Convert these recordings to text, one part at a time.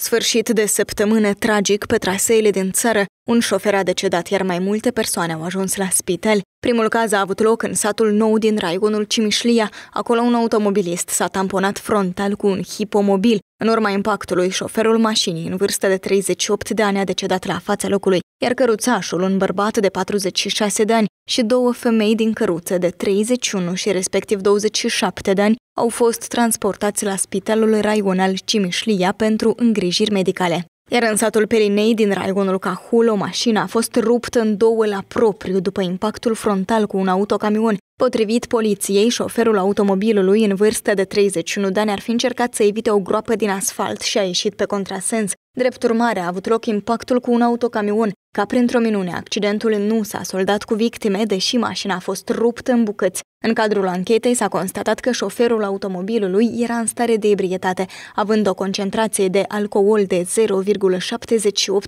Sfârșit de săptămână tragic pe traseele din țară, un șofer a decedat, iar mai multe persoane au ajuns la spital. Primul caz a avut loc în satul nou din Raigonul Cimișlia, acolo un automobilist s-a tamponat frontal cu un hipomobil, în urma impactului, șoferul mașinii, în vârstă de 38 de ani, a decedat la fața locului, iar căruțașul, un bărbat de 46 de ani și două femei din căruță de 31 și respectiv 27 de ani, au fost transportați la Spitalul Raional Cimișlia pentru îngrijiri medicale. Iar în satul Perinei din raionul Cahul, o mașină a fost ruptă în două la propriu după impactul frontal cu un autocamion, Potrivit poliției, șoferul automobilului în vârstă de 31 de ani ar fi încercat să evite o groapă din asfalt și a ieșit pe contrasens. Drept urmare, a avut loc impactul cu un autocamion. Ca printr-o minune, accidentul nu s-a soldat cu victime, deși mașina a fost ruptă în bucăți. În cadrul anchetei s-a constatat că șoferul automobilului era în stare de ebrietate, având o concentrație de alcool de 0,78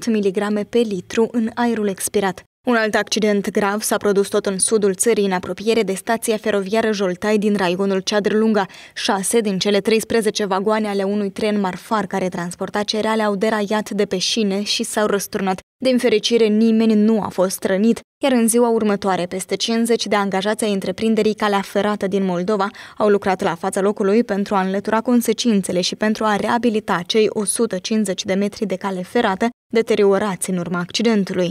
mg pe litru în aerul expirat. Un alt accident grav s-a produs tot în sudul țării, în apropiere de stația feroviară Joltai din raionul Ceadrlunga. Șase din cele 13 vagoane ale unui tren marfar care transporta cereale au derajat tăiat de pe șine și s-au răsturnat. Din fericire, nimeni nu a fost rănit, iar în ziua următoare, peste 50 de angajați ai întreprinderii Calea Ferată din Moldova au lucrat la fața locului pentru a înlătura consecințele și pentru a reabilita cei 150 de metri de cale ferată deteriorați în urma accidentului.